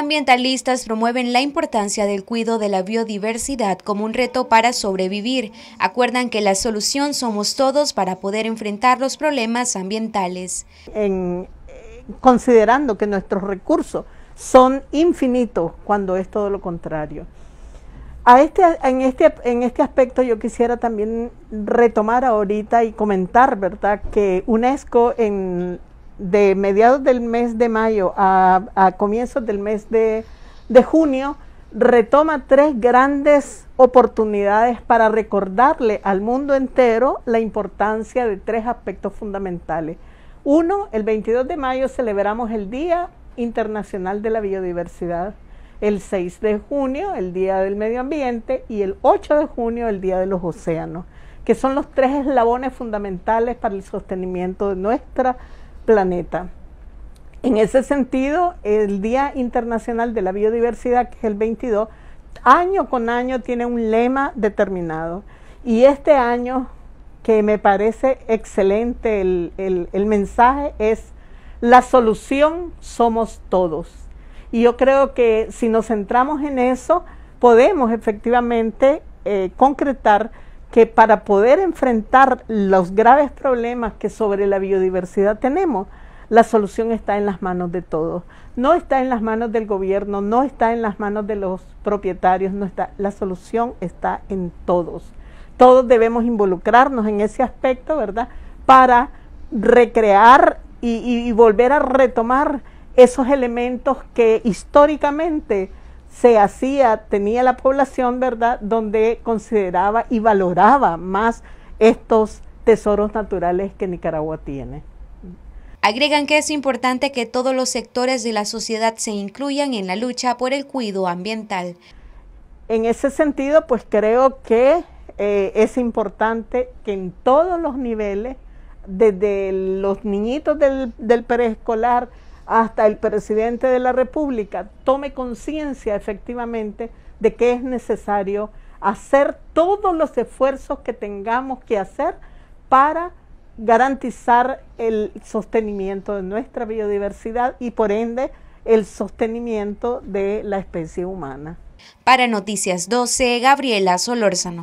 ambientalistas promueven la importancia del cuidado de la biodiversidad como un reto para sobrevivir. Acuerdan que la solución somos todos para poder enfrentar los problemas ambientales. considerando que nuestros recursos son infinitos cuando es todo lo contrario. A este, en, este, en este aspecto yo quisiera también retomar ahorita y comentar, ¿verdad?, que UNESCO en de mediados del mes de mayo a, comienzos del mes de, de junio, retoma tres grandes oportunidades para recordarle al mundo entero la importancia de tres aspectos fundamentales. Uno, el 22 de mayo celebramos el Día Internacional de la Biodiversidad, el 6 de junio el Día del Medio Ambiente y el 8 de junio el Día de los Océanos, que son los tres eslabones fundamentales para el sostenimiento de nuestra planeta. En ese sentido, el Día Internacional de la Biodiversidad, que es el 22, año con año tiene un lema determinado. Y este año, que me parece excelente el, mensaje, es la solución somos todos. Y yo creo que si nos centramos en eso, podemos efectivamente eh, concretar que para poder enfrentar los graves problemas que sobre la biodiversidad tenemos, la solución está en las manos de todos. No está en las manos del gobierno, no está en las manos de los propietarios, no está. La solución está en todos. Todos debemos involucrarnos en ese aspecto, ¿verdad? Para recrear y, y volver a retomar esos elementos que históricamente se hacía, tenía la población, ¿verdad?, donde consideraba y valoraba más estos tesoros naturales que Nicaragua tiene. Agregan que es importante que todos los sectores de la sociedad se incluyan en la lucha por el cuidado ambiental. En ese sentido, pues creo que eh, es importante que en todos los niveles, desde los niñitos del preescolar, hasta el presidente de la República tome conciencia efectivamente de que es necesario hacer todos los esfuerzos que tengamos que hacer para garantizar el sostenimiento de nuestra biodiversidad y por ende el sostenimiento de la especie humana. Para Noticias 12, Gabriela Solórzano.